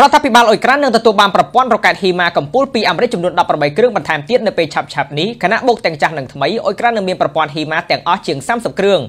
រដ្ឋាភិបាលអ៊ុយក្រែននឹងទទួលបានប្រព័ន្ធរ៉ុកែតហ៊ីម៉ាកំពូលពីអាមេរិកចំនួន18គ្រឿងបន្ថែមទៀតនៅពេលឆាប់ឆាប់នេះខណៈបូកទាំងចាស់និងថ្មីអ៊ុយក្រែននឹងមានប្រព័ន្ធហ៊ីម៉ាទាំងអស់ជាង30គ្រឿង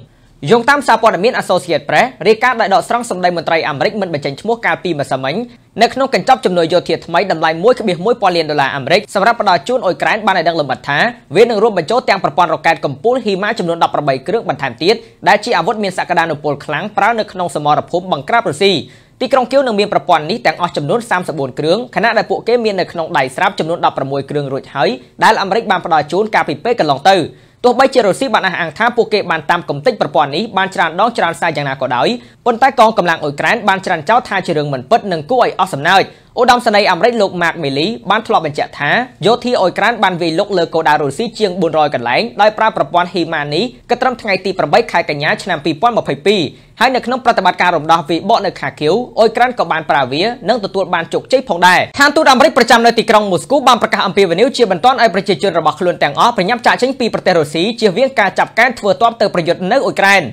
យោងតាមសារព័ត៌មាន Associated Press រាយការណ៍ដែលដកស្រង់សម្ដីមន្ត្រីអាមេរិកមិនបញ្ចេញឈ្មោះកាលពីម្សិលមិញនៅក្នុងកញ្ចប់ជំនួយយោធាថ្មីតម្លៃ1.1ពាន់លានដុល្លារអាមេរិកសម្រាប់ផ្ដល់ជូនអ៊ុយក្រែនបានឲ្យដឹងលម្អិតថាវានឹងរួមបញ្ចូលទាំងប្រព័ន្ធរ៉ុកែតកំពូលហ៊ីម៉ាចំនួន18គ្រឿងបន្ថែមទៀតដែលជាអាវុធមានសក្តានុពលខ្លាំងប្រើនៅក្នុងសមរភូមិបង្ក្រាបរុស្ស៊ីទីក្រុងគៀវនឹងមានប្រព័ន្ធនេះទាំងអស់ចំនួន34គ្រឿងខណៈដែលពួកគេមាននៅក្នុងដៃស្រាប់ចំនួន16គ្រឿងរួចហើយដែលអាមេរិកបានផ្ដល់ជូនកាលពីពេលកន្លងទៅទោះបីជារុស្ស៊ីបានអះអាងថាពួកគេបានតាមកំទេចប្រព័ន្ធនេះបានច្រើនដងច្រើនសារយ៉ាងណាក៏ដោយប៉ុន្តែកងកម្លាំងអ៊ុយក្រែនបានច្រានចោទថាជារឿងមិនពិតនិងគួរឲ្យអស់សំណើចឧត្តមសេនីយ៍អាមេរិកលោក Mark Milley បានធ្លាប់បញ្ជាក់ថាយោធាអ៊ុយក្រែនបានវាយលុកលើគោលដៅរុស្ស៊ីជាង400កន្លែងដោយប្រើប្រព័ន្ធ HIMARS នេះគិតត្រឹមថ្ងៃទី8ខែកញ្ញាឆ្នាំ2022ហើយនៅក្នុងប្រតិបត្តិការរំដោះវាបកនៅខាគីវអ៊ុយក្រែនក៏បានប្រើវានិងទទួលបានជោគជ័យផងដែរឋានទូតអាមេរិកប្រចាំនៅទីក្រុងមូស្គូបានប្រកាសអំពាវនាវជាបន្តឲ្យប្រជាជនរបស់ខ្លួនទាំងអស់ប្រញាប់ចាកចេញពីប្រទេសរុស្ស៊ីជៀសវាងការចាប់កែនធ្វើទ័ពទៅប្រយុទ្ធនៅអ៊ុយក្រែន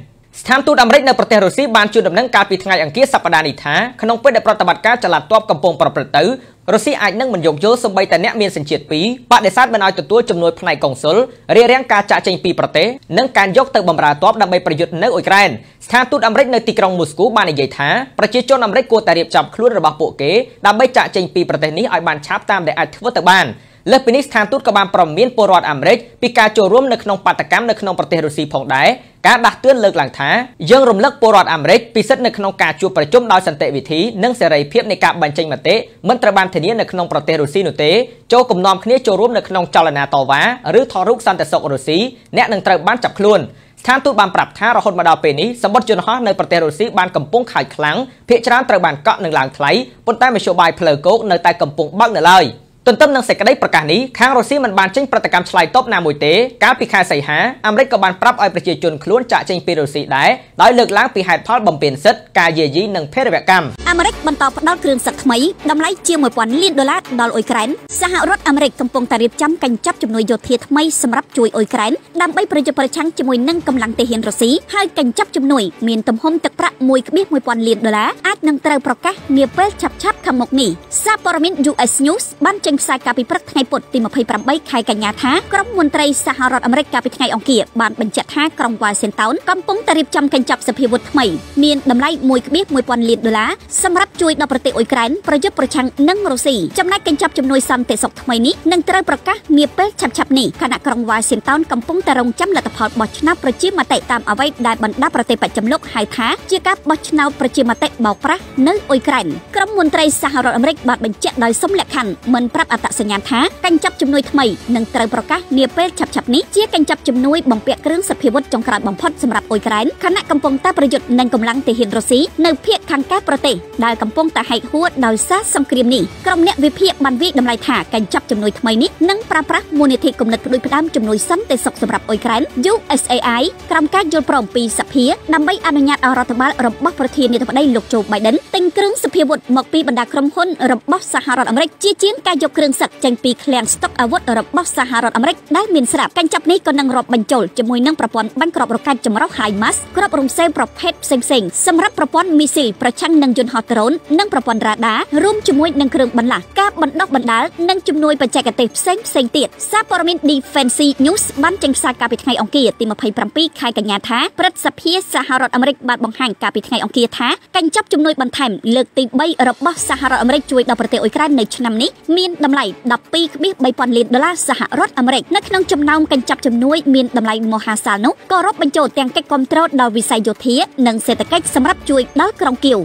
ស្ថានទូតអាមេរិកនៅប្រទេសរុស្ស៊ីបានជូនដំណឹងកាលពីថ្ងៃអង្គារសប្តាហ៍នេះថាក្នុងពេលដែលប្រតិបត្តិការចលនាតបកំពុងប្រព្រឹត្តទៅរុស្ស៊ីអាចនឹងមិនយោគយល់សូម្បីតែអ្នកមានសញ្ជាតិពីរបដិសេធមិនឲ្យទទួលជំនួយផ្នែកកុងស៊ុលរារាំងការចាក់ចេញពីប្រទេសនិងការយកទៅបម្រើទ័ពដើម្បីប្រយុទ្ធនៅអ៊ុយក្រែនស្ថានទូតអាមេរិកនៅទីក្រុងមូស្គូបាននិយាយថាប្រជាជនអាមេរិកគួរតែរៀបចំខ្លួនរបស់ពួកគេដើម្បីចាក់ចេញពីប្រទេសនេះឲ្យបានឆាប់តាមដែលអាចធ្វើទៅបាន។លើសពីនេះស្ថានទូតក៏បានប្រមានពលរដ្ឋអាមេរិកពីការចូលរួមនៅក្នុងបាតកម្មនៅក្នុងប្រទេសរុស្ស៊ីផងដែរការដាស់តឿនលើកឡើងថាយើងរំលឹកពលរដ្ឋអាមេរិកពីសិទ្ធិនៅក្នុងការជួបប្រជុំដោយសន្តិវិធីនិងសេរីភាពនៃការបញ្ចេញមតិមិនត្រូវបានធានានៅក្នុងប្រទេសរុស្ស៊ីនោះទេចូលគំនុំគ្នាចូលរួមនៅក្នុងចលនាតវ៉ាឬថតរូបសន្តិសុខរុស្ស៊ីអ្នកនឹងត្រូវបានចាប់ខ្លួនស្ថានទូតបានប្រាប់ថារហូតមកដល់ពេលនេះសម្បត្តិជនហោះនៅប្រទេសរុស្ស៊ីបានកំពុងខាយខ្លាំងភ ieck ច្រើនត្រូវបានកក់និងឡើងថ្លៃប៉ុន្តែមធ្យោបាយផ្លូវគោកនៅតែកំពុងបើកនៅឡើយ។ទន្ទឹមនឹងសេចក្តីប្រកាសនេះខាងរុស្ស៊ីមិនបានចេញប្រតិកម្មឆ្លើយតបណាមួយទេកាលពីខែសីហាអាមេរិកក៏បានប្រាប់ឲ្យប្រជាជនខ្លួនចាក់ចេញពីរុស្ស៊ីដែរដោយលើកឡើងពីហេតុផលបំពេញសិទ្ធិការយាយីនិងភេរវកម្មអាមេរិកបន្តផ្តល់គ្រឿងសឹកថ្មីតម្លៃជាង1000លានដុល្លារដល់អ៊ុយក្រែនសហរដ្ឋអាមេរិកកំពុងតែរៀបចំកញ្ចប់ជំនួយយោធាថ្មីសម្រាប់ជួយអ៊ុយក្រែនដើម្បីប្រយុទ្ធប្រឆាំងជាមួយនឹងកម្លាំងទាហានរុស្ស៊ីហើយកញ្ចប់ជំនួយមានទំហំទឹកប្រាក់1.1000លានដុល្លារអាចនឹងត្រូវប្រកាសនាពេលឆាប់ៗខាងមុខនេះសារព័ត៌មាន US News បានចេញញផ្សាយកាលពីព្រឹកថ្ងៃពុធទី28ខែកញ្ញាថាក្រុមមន្ត្រីសហរដ្ឋអាមេរិកកាលពីថ្ងៃអង្គារបានបញ្ជាក់ថាក្រុង Washington កំពុងតែរៀបចំកញ្ចប់សភាវុធថ្មីមានតម្លៃ1.1000លានដុល្លារសម្រាប់ជួយដល់ប្រទេសអ៊ុយក្រែនប្រយុទ្ធប្រឆាំងនឹងរុស្ស៊ីចំណែកកញ្ចប់ជំនួយសន្តិសុខថ្មីនេះនឹងត្រូវប្រកាសនាពេលឆាប់ៗនេះខណៈក្រុង Washington កំពុងតែរងចាំលទ្ធផលបោះឆ្នោតប្រជាមតិតាមអ្វីដែលបណ្ដាប្រទេសបច្ចិមលោកហៅថាជាការបោះឆ្នោតប្រជាមតិបោកប្រាស់នៅអ៊ុយក្រែនក្រុមមន្ត្រីសហរដ្ឋអាមេរិកបានបញ្ជាក់ដោយសំលក្ខខណ្ឌមិនប្ររាប់អត្តសញ្ញាណថាកញ្ចប់ជំនួយថ្មីនឹងត្រូវប្រកាសនាពេលឆាប់ៗនេះជាកញ្ចប់ជំនួយបំពាក់គ្រឿងសព្វាវុធចុងក្រោយបំផុតសម្រាប់អ៊ុយក្រែនខណៈកំពុងតែប្រយុទ្ធនឹងកម្លាំងទាហានរុស្ស៊ីនៅភូមិខាងកើតប្រទេសដែលកំពុងតែហែកហួរដោយសារសង្គ្រាមនេះក្រុមអ្នកវិភាគបានវិយតម្លៃថាកញ្ចប់ជំនួយថ្មីនេះនឹងប្រើប្រាស់មូលនិធិគំនិតដូចផ្ដាំជំនួយសន្តិសុខសម្រាប់អ៊ុយក្រែន USAI ក្រោមការយល់ព្រមពីសភាដើម្បីអនុញ្ញាតឲ្យរដ្ឋបាលរបស់ប្រធានាធិបតីលោកโจ Biden ទិញគ្រឿងសព្វាវុធមកពីបណ្ដាក្រុមហ៊ុនរបស់សហរដ្ឋអាមេរិកជាជាងការយកគ្រឿងសឹកចេញពីឃ្លាំងស្តុកអាវុធរបស់សហរដ្ឋអាមេរិកដែលមានស្រាប់ការចាប់នេះក៏នឹងរាប់បញ្ចូលជាមួយនឹងប្រព័ន្ធបាញ់គ្រាប់រកែកចម្រុះ HIMARS គ្រាប់រំសេងប្រភេទផ្សេងៗសម្រាប់ប្រព័ន្ធមីស៊ីលប្រឆាំងនឹងយន្តហោះដ្រូន និងប្រព័ន្ធរ៉ាដារួមជាមួយនឹងគ្រឿងបន្លាស់ការបណ្ដុះបណ្ដាលនិងជំនួយបច្ចេកទេសផ្សេងផ្សេងទៀតសារព័ត៌មាន Defense News បានចេញផ្សាយកាលពីថ្ងៃអង្គារទី27ខែកញ្ញាថាព្រឹទ្ធសភាសហរដ្ឋអាមេរិកបានបង្ហាញកាលពីថ្ងៃអង្គារថាកញ្ចប់ជំនួយបន្ថែមលើកទី3របស់សហរដ្ឋអាមេរិកជួយដល់ប្រទេសអ៊ុយក្រែននៅឆ្នាំនេះមានតម្លៃ12.3000លានដុល្លារសហរដ្ឋអាមេរិកនៅក្នុងចំណោមកញ្ចប់ជំនួយមានតម្លៃមហាសាលនោះក៏រាប់បញ្ចូលទាំងកិច្ចគាំទ្រដល់វិស័យយោធា និងសេដ្ឋកិច្ចសម្រាប់ជួយដល់ក្រុងគៀវ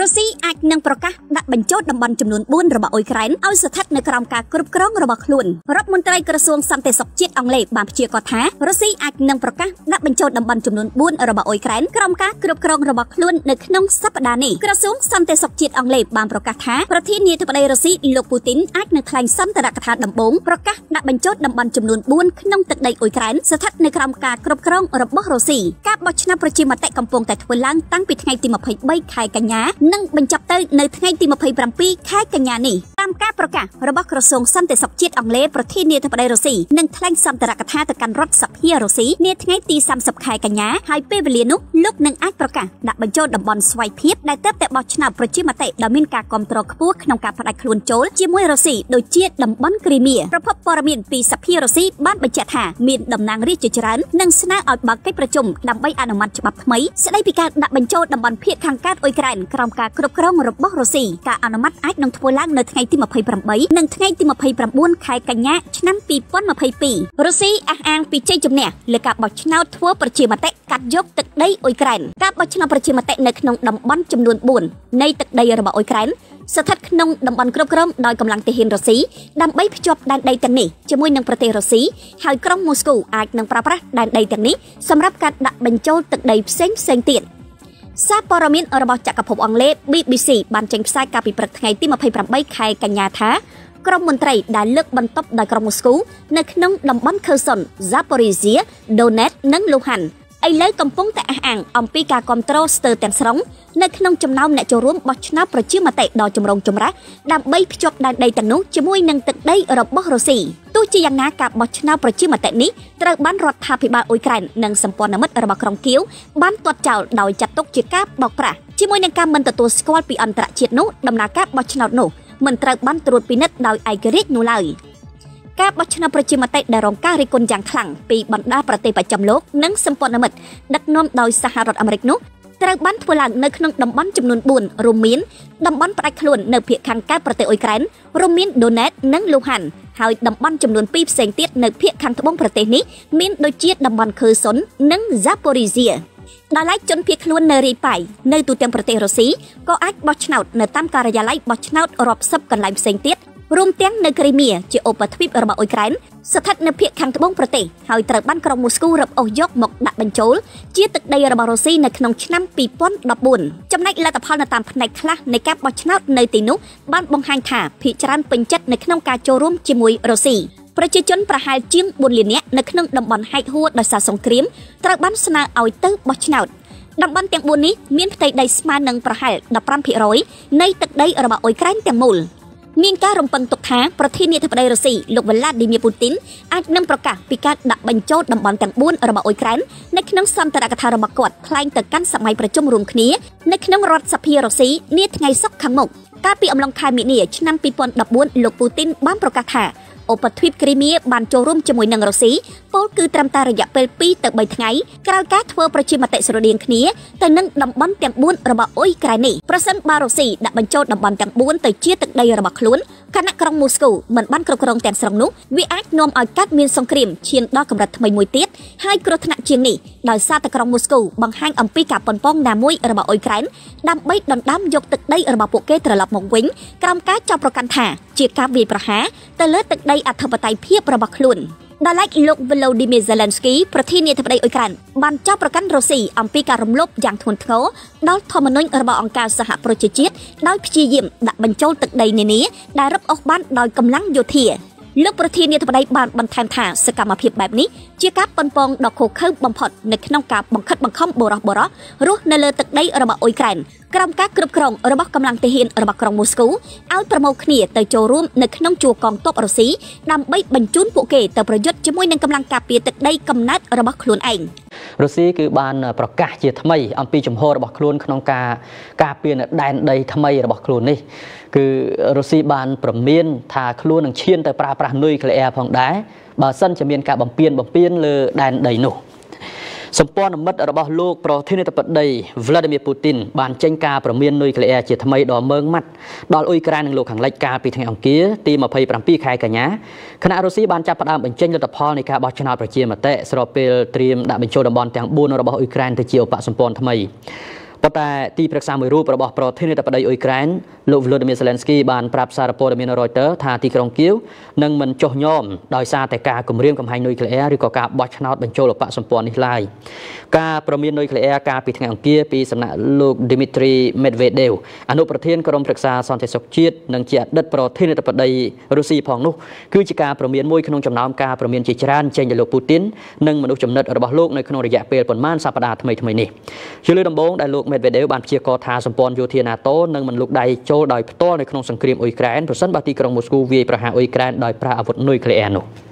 រុស្ស៊ីអាចនឹងប្រកាសដាក់បញ្ចូលតំបន់ចំនួន4របស់អ៊ុយក្រែនឲ្យស្ថិតនៅក្រោមការគ្រប់គ្រងរបស់ខ្លួនរដ្ឋមន្ត្រីក្រសួងសន្តិសុខជាតិអង់គ្លេសបានព្យាករណ៍ថារុស្ស៊ីអាចនឹងប្រកាសដាក់បញ្ចូលតំបន់ចំនួន4របស់អ៊ុយក្រែនក្រោមការគ្រប់គ្រងរបស់ខ្លួននៅក្នុងសប្តាហ៍នេះក្រសួងសន្តិសុខជាតិអង់គ្លេសបានប្រកាសថាប្រធានាធិបតីរុស្ស៊ីលោកពូទីនអាចនឹងថ្លែងសន្ទរកថាដំបូងប្រកាសដាក់បញ្ចូលតំបន់ចំនួន4ក្នុងទឹកដីអ៊ុយក្រែនស្ថិតនៅក្រោមការគ្រប់គ្រងរបស់រុស្ស៊ីការបោះឆ្នោតប្រជាមតិកំពុងតែធ្វើឡើងតាំងពីថ្ងៃទី23ខែកញ្ញានឹងបញ្ចប់ទៅនៅថ្ងៃទី27ខែកញ្ញានេះ។ការប្រកាសរបស់ក្រសួងសន្តិសុខជាតិអង់គ្លេសប្រធានាធិបតីរុស្ស៊ីនឹងថ្លែងសន្ទរកថាទៅកាន់រដ្ឋសភារុស្ស៊ីនាថ្ងៃទី30ខែកញ្ញាហើយពេលវេលានោះលោកនឹងអាចប្រកាសដាក់បញ្ចូលតំបន់ស្វ័យភាពដែលទៅតែបោះឆ្នោតប្រជាមតិដែលមានការគ្រប់គ្រងខ្ពស់ក្នុងការផ្ដាច់ខ្លួនចូលជាមួយរុស្ស៊ីដូចជាតំបន់គ្រីមៀប្រភពព័ត៌មានពីសភារុស្ស៊ីបានបញ្ជាក់ថាមានតំណាងរាជជាច្រើននឹងស្នើឲ្យបើកកិច្ចប្រជុំដើម្បីអនុម័តច្បាប់ថ្មីស្ដីពីការដាក់បញ្ចូលតំបន់ភៀកខាងកើតអ៊ុយក្រែនក្រោមការគ្រប់គ្រងរបស់រុស្ស៊ីការអនុម័តអាចនឹងធ្វើឡើងនៅថ្ងៃទី28និងថ្ងៃទី29ខែកញ្ញាឆ្នាំ2022រុស្ស៊ីអះអាងពីជ័យជំនះលើការបោះឆ្នោតធ្វើប្រជាមតិកាត់យកទឹកដីអ៊ុយក្រែនការបោះឆ្នោតប្រជាមតិនៅក្នុងតំបន់ចំនួន4នៃទឹកដីរបស់អ៊ុយក្រែនស្ថិតក្នុងតំបន់គ្រប់គ្រងដោយកម្លាំងទាហានរុស្ស៊ីដើម្បីភ្ជាប់ដែនដីទាំងនេះជាមួយនឹងប្រទេសរុស្ស៊ីហើយក្រុងមូស្គូអាចនឹងប្រើប្រាស់ដែនដីទាំងនេះសម្រាប់ការដាក់បញ្ចូលទឹកដីផ្សេងផ្សេងទៀតសារព័ត៌មានរបស់ចក្រភពអង់គ្លេស BBC បានចេញផ្សាយកាលពីព្រឹកថ្ងៃទី28ខែកញ្ញាថាក្រមមន្ត្រីដែលលើកបន្ទប់ដោយក្រុមមូស្គូនៅក្នុងតំបន់ខឺសុន Zaporizhia, Donetsk និង Luhansk ឥឡូវកំពុងតែអះអាងអំពីការគ្រប់គ្រងស្ទើរទាំងស្រុងនៅក្នុងចំណោមអ្នកចូលរួមបោះឆ្នោតប្រជាមតិដ៏ចម្រុងចម្រាស់ដើម្បីភ្ជាប់ដែនដីទាំងនោះជាមួយនឹងទឹកដីរបស់រុស្ស៊ីទោះជាយ៉ាងណាការបោះឆ្នោតប្រជាមតិនេះត្រូវបានរដ្ឋាភិបាលអ៊ុយក្រែននិងសម្ព័ន្ធមិត្តរបស់ក្រុងគៀវបានទាត់ចោលដោយចាត់ទុកជាការបោកប្រាស់ជាមួយនឹងការមិនទទួលស្គាល់ពីអន្តរជាតិនោះដំណើរការបោះឆ្នោតនោះមិនត្រូវបានត្រួតពិនិត្យដោយឯករាជ្យនោះឡើយ។ការបោះឆ្នោតប្រជាមតិដែលរងការរិះគន់យ៉ាងខ្លាំងពីបណ្ដាប្រទេសប្រចាំលោកនិងសម្ព័ន្ធមិត្តដឹកនាំដោយសហរដ្ឋអាមេរិកនោះត្រូវបានធ្វើឡើងនៅក្នុងតំបន់ចំនួន4រួមមានតំបន់ផ្ដាច់ខ្លួននៅភាគខាងកើតប្រទេសអ៊ុយក្រែនរួមមានដូណេតនិងលូហាន់ហើយតំបន់ចំនួន2ផ្សេងទៀតនៅភាគខាងត្បូងប្រទេសនេះមានដូចជាតំបន់ខឺសុននិងហ្សាប៉ូរីសៀដល់ឡែកជនភៀសខ្លួននៅរាយប៉ៃនៅទូទាំងប្រទេសរុស្ស៊ីក៏អាចបោះឆ្នោតនៅតាមការិយាល័យបោះឆ្នោតរាប់សិបកន្លែងផ្សេងទៀតរួមទាំងនៅគ្រីមៀជាឧបទ្វីបរបស់អ៊ុយក្រែនស្ថិតនៅភាគខាងត្បូងប្រទេសហើយត្រូវបានក្រុមមូស្គូរឹបអូសយកមកដាក់បញ្ចូលជាទឹកដីរបស់រុស្ស៊ីនៅក្នុងឆ្នាំ2014ចំណែកលទ្ធផលនៅតាមផ្នែកខ្លះនៃការបោះឆ្នោតនៅទីនោះបានបង្ហាញថាភាគច្រើនពេញចិត្តនៅក្នុងការចូលរួមជាមួយរុស្ស៊ីប្រជាជនប្រហែលជាង4លាននាក់នៅក្នុងតំបន់ហែកហួរដោយសារសង្គ្រាមត្រូវបានស្នើឲ្យទៅបោះឆ្នោតតំបន់ទាំង4នេះមានផ្ទៃដីស្មើនឹងប្រហែល15%នៃទឹកដីរបស់អ៊ុយក្រែនទាំងមូល។មានការរំពឹងទុកថាប្រធានាធិបតីរុស្ស៊ីលោកវ្លាឌីមៀពូទីនអាចនឹងប្រកាសពីការដាក់បញ្ចូលតំបន់ទាំង4របស់អ៊ុយក្រែននៅក្នុងសន្ទរកថារបស់គាត់ខ្លែងទៅកាន់សម័យប្រជុំរួមគ្នានៅក្នុងរដ្ឋសភារុស្ស៊ីនាថ្ងៃសុក្រខាងមុខកាលពីអំឡុងខែមីនាឆ្នាំ2014លោកពូទីនបានប្រកាសថាឧបទ្វីបគ្រីមៀបានចូលរួមជាមួយនឹងរុស្ស៊ីពលគឺត្រឹមតែរយៈពេល2ទៅ3ថ្ងៃក្រោយការធ្វើប្រជាមតិស្រដៀងគ្នាទៅនឹងតំបន់ទាំង4របស់អ៊ុយក្រែននេះប្រសិនបើរុស្ស៊ីដាក់បញ្ចូលតំបន់ទាំង4ទៅជាទឹកដីរបស់ខ្លួនខណៈក្រុងមូស្គូមិនបានគ្រប់គ្រងទាំងស្រុងនោះវាអាចនាំឲ្យកើតមានសង្គ្រាមឈានដល់កម្រិតថ្មីមួយទៀតហើយគ្រោះថ្នាក់ជាងនេះដោយសារតែក្រុងមូស្គូ បង្ហាញអំពីការប៉ុនប៉ងណាមួយរបស់អ៊ុយក្រែនដើម្បីដណ្ដើមយកទឹកដីរបស់ពួកគេត្រឡប់មកវិញក្រោមការចោទប្រកាន់ថា ជាការវាយប្រហារទៅលើទឹកដី អធិបតេយ្យភាពរបស់ខ្លួនដោយឡែកលោក Volodymyr Zelensky ប្រធានាធិបតីអ៊ុយក្រែនបានចោទប្រកាន់រុស្ស៊ីអំពីការរំលោភយ៉ាងធ្ងន់ធ្ងរដល់ធម្មនុញ្ញរបស់អង្គការសហប្រជាជាតិដោយព្យាយាម ដាក់បញ្ចូលទឹកដីនានាដែលរឹបអូសបានដោយកម្លាំងយោធាលោកប្រធានាធិបតីបានបន្ថែមថាសកម្មភាពបែបនេះជាការប៉ុនប៉ងដ៏ឃោឃៅបំផុតនៅក្នុងការបង្ខិតបង្ខំបរោះបរោះរស់នៅលើទឹកដីរបស់អ៊ុយក្រែនក្រោមការគ្រប់គ្រងរបស់កម្លាំងទាហានរបស់ក្រុងមូស្គូឲ្យប្រមូលគ្នាទៅចូលរួមនៅក្នុងជួរកងទ័ពរុស្ស៊ីដើម្បីបញ្ជូនពួកគេទៅប្រយុទ្ធជាមួយនឹងកម្លាំងការពារទឹកដីកំណត់របស់ខ្លួនឯងរុស្ស៊ីគឺបានប្រកាសជាថ្មី អំពីជំហររបស់ខ្លួនក្នុងការការពារនៅដែនដីថ្មី របស់ខ្លួននេះគឺរុស្ស៊ីបានប្រមានថាខ្លួននឹងឈានទៅប្រើប្រាស់នុយក្លេអ៊ែរផងដែរបើសិនជាមាន ការបំពេញបំពេញលើដែនដីនោះ។សម្ព័ន្ធមិត្តរបស់លោកប្រធានាធិបតី Vladimir Putin បានចេញការប្រមាននុយក្លេអ៊ែរជាថ្មីដល់មើងម៉ាត់ដល់អ៊ុយក្រែននិងលោកខាងលិចកាលពីថ្ងៃអង្គារទី27ខែកញ្ញាគណៈរុស្ស៊ីបានចាប់ផ្ដើមបញ្ចេញលទ្ធផលនៃការបោះឆ្នោតប្រជាមតិស្របពេលត្រៀមដាក់បញ្ចូលតំបន់ទាំង4របស់អ៊ុយក្រែនទៅជាឧបសម្ព័ន្ធថ្មីប៉ុន្តែទីប្រឹក្សាមួយរូបរបស់ប្រធានាធិបតីអ៊ុយក្រែនលោក Volodymyr Zelensky បានប្រាប់សារព័ត៌មាន Reuters ថាទីក្រុងគៀវនឹងមិនចុះញោមដោយសារតែការគម្រាមកំហែងនុយក្លេអ៊ែរឬក៏ការបោះឆ្នោតបញ្ចូលអបសម្ព័ន្ធនេះឡើយការប្រមាននុយក្លេអ៊ែរកាលពីថ្ងៃអង្គារពីសំណាក់លោក Dmitry Medvedev អនុប្រធានក្រុមប្រឹក្សាសន្តិសុខជាតិនិងជាអតីតប្រធានាធិបតីរុស្ស៊ីផងនោះគឺជាការប្រមានមួយក្នុងចំណោមការប្រមានជាច្រើនចេញដោយលោកពូទីននិងមនុស្សចំណិតរបស់លោកនៅក្នុងរយៈពេលប្រមាណសប្តាហ៍ថ្មីៗនេះជាលើដំបូងដែលលោកមេដវេដេវបានព្យាករថាសម្ព័ន្ធយោធា NATO នឹងមិនលុកដៃចូលដោយផ្ទាល់នៅក្នុងសង្គ្រាមអ៊ុយក្រែនប្រសិនបើទីក្រុងម៉ូស្គូវាយប្រហារអ៊ុយក្រែនដោយប្រើអាវុធនុយក្លេអ៊ែរនោះ។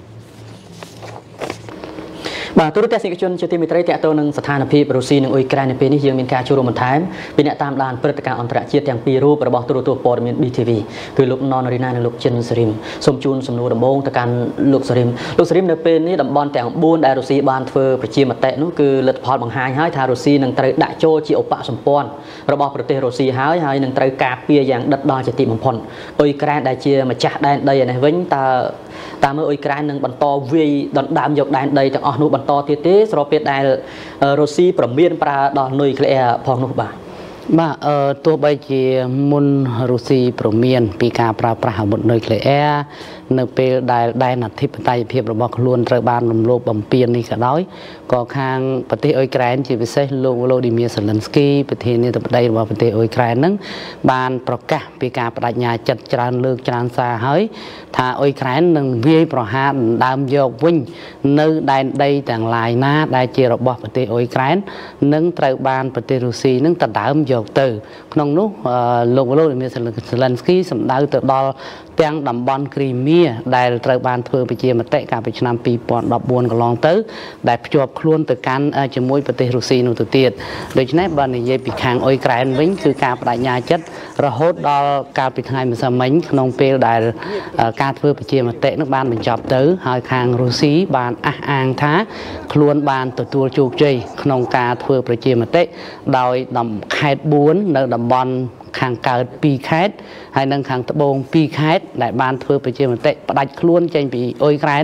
បាទទូរទស្សនិកជនជាទីមេត្រីតកតងនឹងស្ថានភាពរុស្ស៊ីនិងអ៊ុយក្រែននៅពេលនេះយើងមានការចូលរួមបន្ថែមពីអ្នកតាមដានព្រឹត្តិការណ៍អន្តរជាតិទាំងពីររូបរបស់ទូរទស្សន៍ព័ត៌មាន BTV គឺលោកណនរីណានិងលោកជិនសេរីមសូមជូនសំណួរដំបូងទៅកាន់លោកសេរីមលោកសេរីមនៅពេលនេះតំបន់ទាំង4ដែលរុស្ស៊ីបានធ្វើប្រជាមតិនោះគឺលទ្ធផលបង្ហាញហើយថារុស្ស៊ីនឹងត្រូវដាក់ចូលជាឧបសម្ព័ន្ធរបស់ប្រទេសរុស្ស៊ីហើយហើយនឹងត្រូវការពារយ៉ាងដិតដល់ជាទីបំផុតអ៊ុយក្រែនដែលជាម្ចាស់ដែនដីឯនេះវិញតើតាមមើលអ៊ុយក្រែននឹងបន្តវាយដណ្ដើមយកដែនដីទាំងអស់នោះបន្តទៀតទេស្របពេលដែលរុស្ស៊ីប្រមានប្រើដល់នុយក្លេអ៊ែរផងនោះបាទបាទអឺទោះបីជាមុនរុស្ស៊ីប្រមានពីការប្រើប្រាស់អាវុធនុយក្លេអ៊ែរនៅពេលដែលដែនអធិបតេយ្យភាពរបស់ខ្លួនត្រូវបានរំលោភបំពាននេះក៏ដោយក៏ខាងប្រទេសអ៊ុយក្រែនជាពិសេសលោកវ្លូឌីមៀសេលិនស្គីប្រធានាធិបតីរបស់ប្រទេសអ៊ុយក្រែននឹងបានប្រកាសពីការបដិញ្ញាចិត្តច្រើនលើកច្រើនសារហើយថាអ៊ុយក្រែននឹងវាយប្រហារដណ្ដើមយកវិញនៅដែនដីទាំងឡាយណាដែលជារបស់ប្រទេសអ៊ុយក្រែននឹងត្រូវបានប្រទេសរុស្ស៊ីនឹងដណ្ដើមយកទៅក្នុងនោះលោកវ្លូឌីមៀសេលិនស្គីសម្ដៅទៅដល់ទាំងតំបន់គ្រីមៀដែលត្រូវបានធ្វើប្រជាមតិកាលពីឆ្នាំ2014កន្លងទៅដែលភ្ជាប់ខ្លួនទៅកាន់ជាមួយប្រទេសរុស្ស៊ីនោះទៅទៀតដូច្នេះបើនិយាយពីខាងអ៊ុយក្រែនវិញគឺការបដិញ្ញាចិត្តរហូតដល់កាលពីថ្ងៃម្សិលមិញក្នុងពេលដែល ការធ្វើប្រជាមតិនោះបានបញ្ចប់ទៅហើយខាងរុស្ស៊ីបានអះអាងថា ខ្លួនបានទទួលជោគជ័យក្នុងការធ្វើប្រជាមតិដោយតំខេត4នៅតំបន់ខាងកើត2ខេត្តហើយនិងខាងត្បូង2ខេត្តដែលបានធ្វើប្រជាមតិផ្ដាច់ខ្លួនចេញពីអ៊ុយក្រែន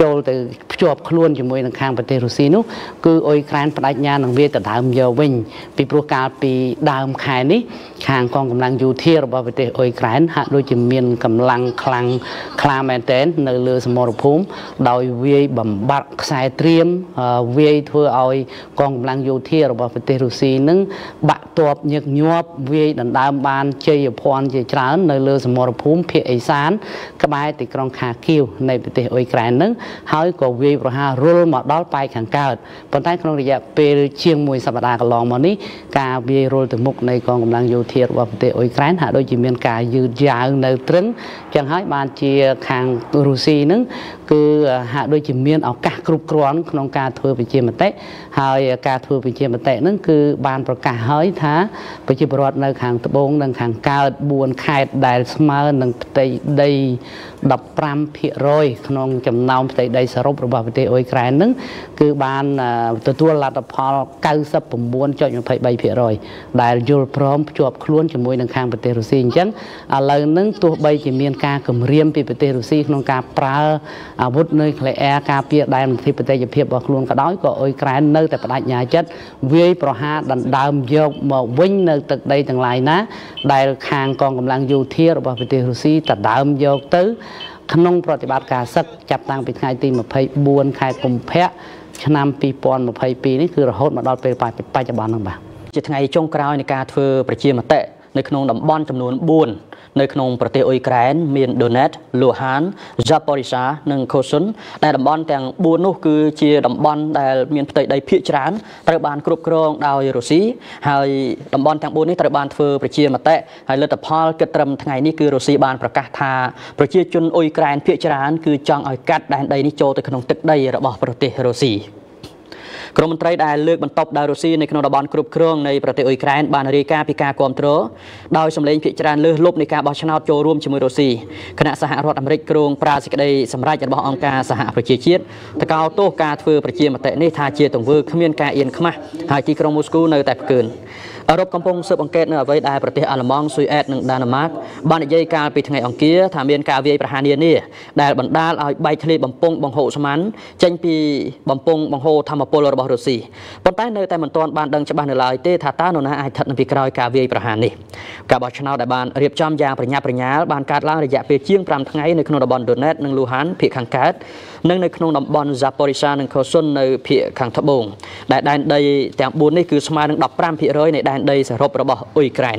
ចូលទៅភ្ជាប់ខ្លួនជាមួយនឹងខាងប្រទេសរុស្ស៊ីនោះគឺអ៊ុយក្រែនបដិញ្ញានឹងវាដណ្ដើមយកវិញពីព្រោះកាលពីដើមខែនេះខាងកងកម្លាំងយោធារបស់ប្រទេសអ៊ុយក្រែនហាក់ដូចជាមានកម្លាំងខ្លាំងខ្លាមែនទែននៅលើសមរភូមិដោយវាយបំបាត់ខ្សែត្រៀមវាយធ្វើឲ្យ កងកម្លាំងយោធារបស់ប្រទេសរុស្ស៊ីនឹងបាក់ទ័ពញឹកញាប់វាយដណ្ដើមបានជ័យភ័ណ្ឌជាច្រើន នៅ លើ សមរភូមិភាគឦសាន ក្បែរទីក្រុងខាគីវនៃប្រទេសអ៊ុយក្រែននឹងហើយក៏វាយប្រហាររុលមកដល់ប៉ែកខាងកើតប៉ុន្តែក្នុងរយៈពេលជាងមួយសប្តាហ៍កន្លងមកនេះការវាយរុលទៅមុខនៃកងកម្លាំងយោធារបស់ប្រទេសអ៊ុយក្រែនហាក់ដូចជាមាន ការយឺតយ៉ាវនៅត្រឹងចឹងហើយបានជាខាងរុស្ស៊ីនឹងគឺហាក់ដូចជាមានឱកាសគ្រប់គ្រាន់ក្នុងការធ្វើប្រជាមតិហើយ ការធ្វើប្រជាមតិហ្នឹងគឺបានប្រកាសហើយថាប្រជាពលរដ្ឋនៅ ខាងត្បូងនិងខាងកើត4ខេត្តដែលស្មើនឹងផ្ទៃដី15%ក្នុងចំណោមផ្ទៃដីសរុបរបស់ប្រទេសអ៊ុយក្រែនហ្នឹងគឺបានទទួលលទ្ធផល99.23%ដែលយល់ព្រមភ្ជាប់ខ្លួនជាមួយនឹងខាងប្រទេសរុស្ស៊ីអញ្ចឹងឥឡូវហ្នឹងទោះបីជាមានការគម្រាមពីប្រទេសរុស្ស៊ីក្នុងការប្រើអាវុធនុយក្លេអ៊ែរការពារដែនធិបតេយ្យភាពរបស់ខ្លួនក៏ដោយក៏អ៊ុយក្រែននៅតែបដិញ្ញាចិត្តវាយប្រហារដណ្ដើមយកមកវិញនៅ ទឹកដីទាំងឡាយណា ដែលខាងកងកម្លាំងយោធារបស់ប្រទេសរុស្ស៊ីដណ្ដើមយកទៅក្នុងប្រតិបត្តិការសឹកចាប់តាំងពីថ្ងៃទី24ខែកុម្ភៈឆ្នាំ2022នេះគឺរហូតមកដល់ពេលបច្ចុប្បន្នហ្នឹងបាទជាថ្ងៃចុងក្រោយនៃការធ្វើប្រជាមតិនៅក្នុងតំបន់ចំនួន4នៅក្នុងប្រទេសអ៊ុយក្រែនមានដូណេតលូហានយ៉ាប៉ូរីសានិងខូស៊ុនដែលតំបន់ទាំង4នោះគឺជាតំបន់ដែលមានផ្ទៃដីភាគច្រើនត្រូវបានគ្រប់គ្រងដោយរុស្ស៊ីហើយតំបន់ទាំង4នេះត្រូវបានធ្វើប្រជាមតិហើយលទ្ធផលគិតត្រឹមថ្ងៃនេះគឺរុស្ស៊ីបានប្រកាសថាប្រជាជនអ៊ុយក្រែនភាគច្រើនគឺចង់ឲ្យកាត់ដែនដីនេះចូលទៅក្នុងទឹកដីរបស់ប្រទេសរុស្ស៊ីក្រមមន្ត្រីដែលលើកបន្ទប់ដោយរុស្ស៊ីនៅក្នុងតំបន់គ្រប់គ្រងនៃប្រទេសអ៊ុយក្រែនបានរាយការណ៍ពីការគ្រប់គ្រងដោយសម្លេងភាគច្រើនលើសលប់នៃការបោះឆ្នោតចូលរួមជាមួយរុស្ស៊ីគណៈសហរដ្ឋអាមេរិកគ្រងប្រាសេចក្តីសម្រេចរបស់អង្គការសហប្រជាជាតិតកោទោសការធ្វើប្រជាមតិនេះថាជាទង្វើគ្មានការអៀនខ្មាស់ហើយទីក្រុងមូស្គូនៅតែផ្កើនអឺរ៉ុបកំពុងស៊ើបអង្កេតនៅអ្វីដែលប្រទេសអាល្លឺម៉ង់ស៊ុយអែតនិងដាណាម៉ាកបាននិយាយកាលពីថ្ងៃអង្គារថាមានការវាយប្រហារនានាដែលបណ្ដាលឲ្យបែកធ្លាយបំពង់បង្ហូរស្មានចេញពីបំពង់បង្ហូរធម្មពលរបស់រុស្ស៊ីប៉ុន្តែនៅតែមិនទាន់បានដឹងច្បាស់នៅឡើយទេថាតើនរណាអាចស្ថិតនៅពីក្រោយការវាយប្រហារនេះការបោះឆ្នោតដែលបានរៀបចំយ៉ាងប្រញាប់ប្រញាល់បានកើតឡើងរយៈពេលជាង5ថ្ងៃនៅក្នុងតំបន់ដូណេតនិងលូហានភាគខាងកើតនិងនៅក្នុងតំបន់ហ្សាប៉ូរីសានិងខូសុននៅភូមិខាងត្បូងដែលដែនដីទាំង4នេះគឺស្មើនឹង15%នៃដែនដីសរុបរបស់អ៊ុយក្រែន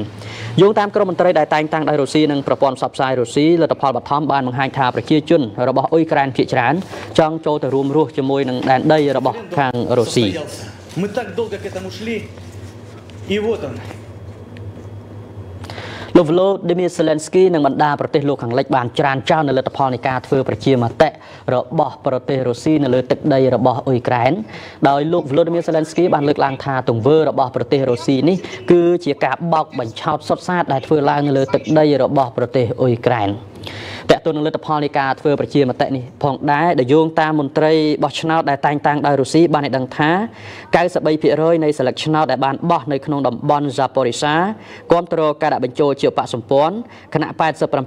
យោងតាមក្រមមន្ត្រីដែលតែងតាំងដោយរុស្ស៊ីនិងប្រព័ន្ធផ្សព្វផ្សាយរុស្ស៊ីលទ្ធផលបឋមបានបង្ហាញថាប្រជាជនរបស់អ៊ុយក្រែនភាគច្រើនចង់ចូលទៅរួមរស់ជាមួយនឹងដែនដីរបស់ខាងរុស្ស៊ី Мы так долго к этому шли, и вот он, លោកវឡូឌីមៀសេឡែនស្គីនិងបណ្ដាប្រទេសលោកខាងលិចបានច្រានចោលនៅលទ្ធផលនៃការធ្វើប្រជាមតិរបស់ប្រទេសរុស្ស៊ីនៅលើទឹកដីរបស់អ៊ុយក្រែនដោយលោកវឡូឌីមៀសេឡែនស្គីបានលើកឡើងថាទង្វើរបស់ប្រទេសរុស្ស៊ីនេះគឺជាការបោកបញ្ឆោតសុទ្ធសាធដែលធ្វើឡើងនៅលើទឹកដីរបស់ប្រទេសអ៊ុយក្រែនតកតទៅនឹងលទ្ធផលនៃការធ្វើប្រជាមតិនេះផងដែរដែលយោងតាមមន្ត្រីបោះឆ្នោតដែលតែងតាំងដោយរុស្ស៊ីបានឲ្យដឹងថា93%នៃសិលឹកឆ្នោតដែលបានបោះនៅក្នុងតំបន់ Zaporizhia គ្រប់គ្រងការដាក់បញ្ចូលជាបកសម្ព័ន្ធខណៈ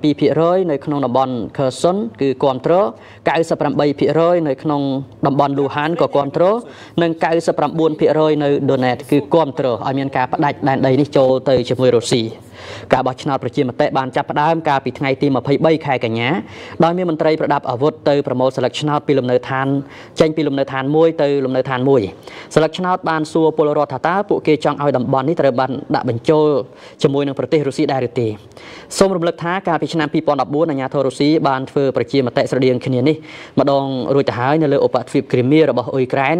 87%នៅក្នុងតំបន់ Kherson គឺគ្រប់គ្រង98%នៅក្នុងតំបន់ Luhan ក៏គ្រប់គ្រងនិង99%នៅ Donetsk គឺគ្រប់គ្រងឲ្យមានការផ្ដាច់ដែនដីនេះចូលទៅជាមួយរុស្ស៊ីការបោះឆ្នោតប្រជាមតិបានចាប់ផ្ដើមកាលពីថ្ងៃទី23ខែកញ្ញាដោយមានមន្ត្រីប្រដាប់អាវុធទៅប្រមូលស្លឹកឆ្នោតពីលំនៅឋានចេញពីលំនៅឋានមួយទៅលំនៅឋានមួយស្លឹកឆ្នោតបានសួរពលរដ្ឋថាតើពួកគេចង់ឲ្យតំបន់នេះត្រូវបានដាក់បញ្ចូលជាមួយនឹងប្រទេសរុស្ស៊ីដែរឬទេសូមរំលឹកថាកាលពីឆ្នាំ2014អាញាធររុស្ស៊ីបានធ្វើប្រជាមតិស្រដៀងគ្នានេះម្ដងរួចទៅហើយនៅលើឧបទ្វីបគ្រីមៀរបស់អ៊ុយក្រែន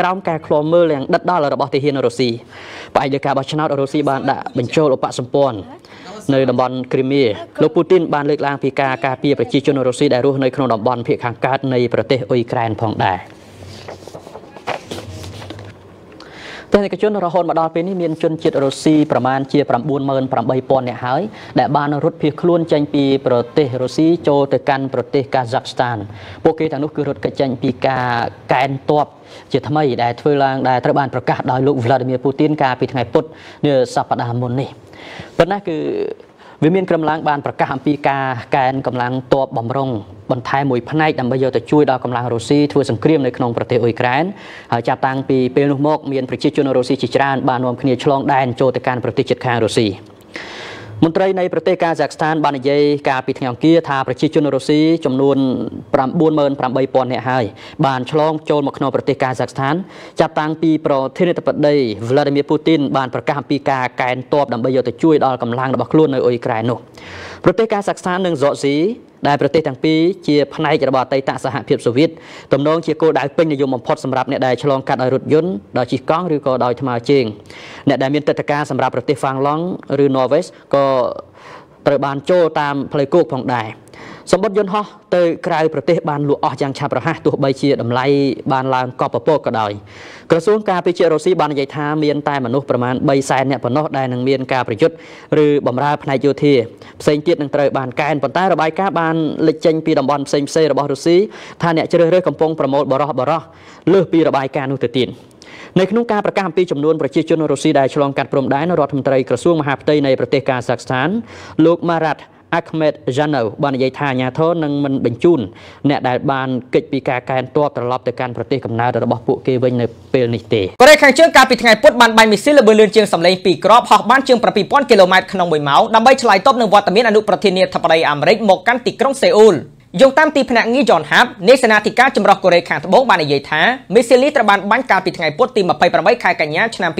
ក្រោមការឃ្លាំមើលយ៉ាងដិតដល់របស់ទាហានរុស្ស៊ីផ្អែកលើការបោះឆ្នោតរុស្ស៊ីបានដាក់បញ្ចូលឧបសម្ព័ន្ធនៅតំបន់គ្រីមៀលោកពូទីនបានលើកឡើងពីការការពារប្រជាជនរុស្ស៊ីដែលរស់នៅ ក្នុងតំបន់ភាគខាងកើតនៃប្រទេសអ៊ុយក្រែនផងដែរទស្សនិកជនរហូតមកដល់ពេលនេះមានជនជាតិរុស្ស៊ីប្រមាណជា98000នាក់ហើយដែលបានរត់ភៀសខ្លួនចេញពីប្រទេសរុស្ស៊ីចូលទៅកាន់ប្រទេសកាហ្សាក់ស្ថាន ពួកគេទាំងនោះគឺរត់គេចចេញពីការកែនទ័ពជាថ្មីដែលធ្វើឡើងដែលត្រូវបានប្រកាសដោយលោក Vladimir Putin កាលពីថ្ងៃពុធនាសប្តាហ៍មុននេះប៉ុន្តែគឺវាមានក្រុមឡើងបានប្រកាសអំពីការកែនកម្លាំងទ័ពបំរុងបន្ថែមមួយផ្នែកដើម្បីយកទៅជួយដល់កម្លាំងរុស្ស៊ីធ្វើសង្គ្រាមនៅក្នុងប្រទេសអ៊ុយក្រែនហើយចាប់តាំងពីពេលនោះមកមានប្រជាជនរុស្ស៊ីជាច្រើនបាននាំគ្នាឆ្លងដែនចូលទៅកាន់ប្រទេសជិតខាងរុស្ស៊ីមន្ត្រីនៃប្រទេសកាហ្សាក់ស្ថានបាននិយាយកាលពីថ្ងៃអង្គារថាប្រជាជនរុស្ស៊ីចំនួន98000នាក់ហើយបានឆ្លង ចូលមកក្នុងប្រទេសកាហ្សាក់ស្ថាន ចាប់តាំងពីប្រធានាធិបតី Vladimir Putin បានប្រកាសអំពីការកែនទ័ពដើម្បីយកទៅជួយដល់កម្លាំងរបស់ខ្លួននៅអ៊ុយក្រែននោះប្រទេសកាហ្សាក់ស្ថាននិងរុស្ស៊ីដែលប្រទេសទាំងពីរជាផ្នែករបស់អតីតសហភាពសូវៀតទំនងជាគោលដៅពេញនិយមបំផុត សម្រាប់អ្នកដែលឆ្លងកាត់ដោយរថយន្តដោយជិះកង់ឬក៏ដោយថ្មើរជើងអ្នកដែលមានទឹកតការសម្រាប់ប្រទេសហ្វាំងឡង់ឬ Norway ក៏ត្រូវបានចូលតាមផ្លូវគោកផងដែរសម្បត្តិយន្តហោះទៅក្រៅប្រទេសបានលក់អស់យ៉ាងឆាប់រហ័សទោះបីជាតម្លៃបានឡើងកប់ពពកក៏ដោយក្រសួងការពារជាតិរុស្ស៊ីបាននិយាយថាមានតែមនុស្សប្រមាណ300,000នាក់ប៉ុណ្ណោះដែលនឹងមានការប្រយុទ្ធឬបម្រើផ្នែកយោធាផ្សេងទៀតនឹងត្រូវបានកែនប៉ុន្តែរបាយការណ៍បានលេចចេញពីតំបន់ផ្សេងផ្សេងរបស់រុស្ស៊ីថាអ្នកជ្រើសរើសកំពុងប្រមូលបរោះបរោះលើសពីរបាយការណ៍នោះទៅទៀតនៅក្នុងការប្រកាសអំពីចំនួនប្រជាជនរុស្ស៊ីដែលឆ្លងកាត់ព្រំដែនរដ្ឋមន្ត្រីក្រសួងមហាផ្ទៃនៃប្រទេសកាហ្សាក់ស្ថាន លោក Marat Ahmed Jano បាននិយាយថាអាញាធរនឹងមិនបញ្ជូនអ្នកដែលបានកិច្ចពីការកែនទ័ពត្រឡប់ទៅកាន់ប្រទេសកំណើតរបស់ពួកគេវិញនៅពេលនេះទេកូរ៉េខាងជើងកាលពីថ្ងៃពុធបានបាញ់មីស៊ីលល្បឿនលឿនជាងសម្លេង2គ្រាប់ហោះបានជាង7000គីឡូម៉ែត្រក្នុង1ម៉ោងដើម្បីឆ្លើយតបនឹងវត្តមានអនុប្រធានាធិបតីអាមេរិកមកកាន់ទីក្រុងសេអ៊ូលយោងតាមទីភ្នាក់ងារ John Hap នាយសេនាធិការចម្រុះកូរ៉េខាងត្បូងបាននិយាយថាមីស៊ីលីត្រូវបានបាញ់កាលពីថ្ងៃពុធទី28ខែកញ្ញាឆ្នាំ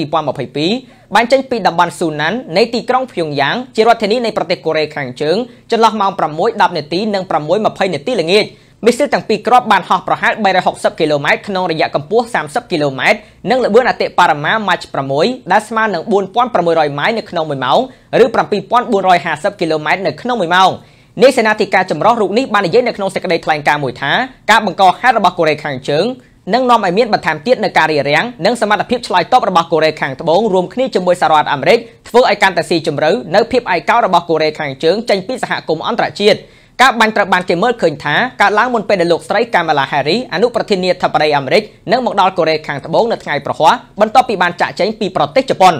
2022បានចេញពីតំបន់ស៊ូណាននៃទីក្រុងភ្យុងយ៉ាង ជារដ្ឋធានីនៃប្រទេសកូរ៉េខាងជើងចន្លោះម៉ោង6:10នាទីនិង6:20នាទីល្ងាចមីស៊ីលទាំងពីរគ្រាប់បានហោះប្រហែល360គីឡូម៉ែត្រក្នុងរយៈកម្ពស់30គីឡូម៉ែត្រនិងល្បឿនអតិបរមា Mach 6ដែលស្មើនឹង4600ម៉ាយលនៅក្នុង1ម៉ោងឬ7450គីឡូម៉ែត្រនៅក្នុង1ម៉ោង។នាយសេនាធិការចម្រុះរូបនេះបាននិយាយនៅក្នុងសេចក្តីថ្លែងការណ៍មួយថាការបង្កហេតុរបស់កូរ៉េខាងជើងនឹងនាំឲ្យមានបន្ថែមទៀតនៅការរារាំងនិងសមត្ថភាពឆ្លើយតបរបស់កូរ៉េខាងត្បូងរួមគ្នាជាមួយសហរដ្ឋអាមេរិកធ្វើឲ្យកាន់តែស៊ីជម្រៅនៅភាពឯកោរបស់កូរ៉េខាងជើងចេញពីសហគមន៍អន្តរជាតិការបាញ់ត្រូវបានគេមើលឃើញថាកើតឡើងមុនពេលដែលលោកស្រី Kamala Harris អនុប្រធានាធិបតីអាមេរិកនឹងមកដល់កូរ៉េខាងត្បូងនៅថ្ងៃប្រហ័សបន្ទាប់ពីបានចាក់ចែងពីប្រទេសជប៉ុន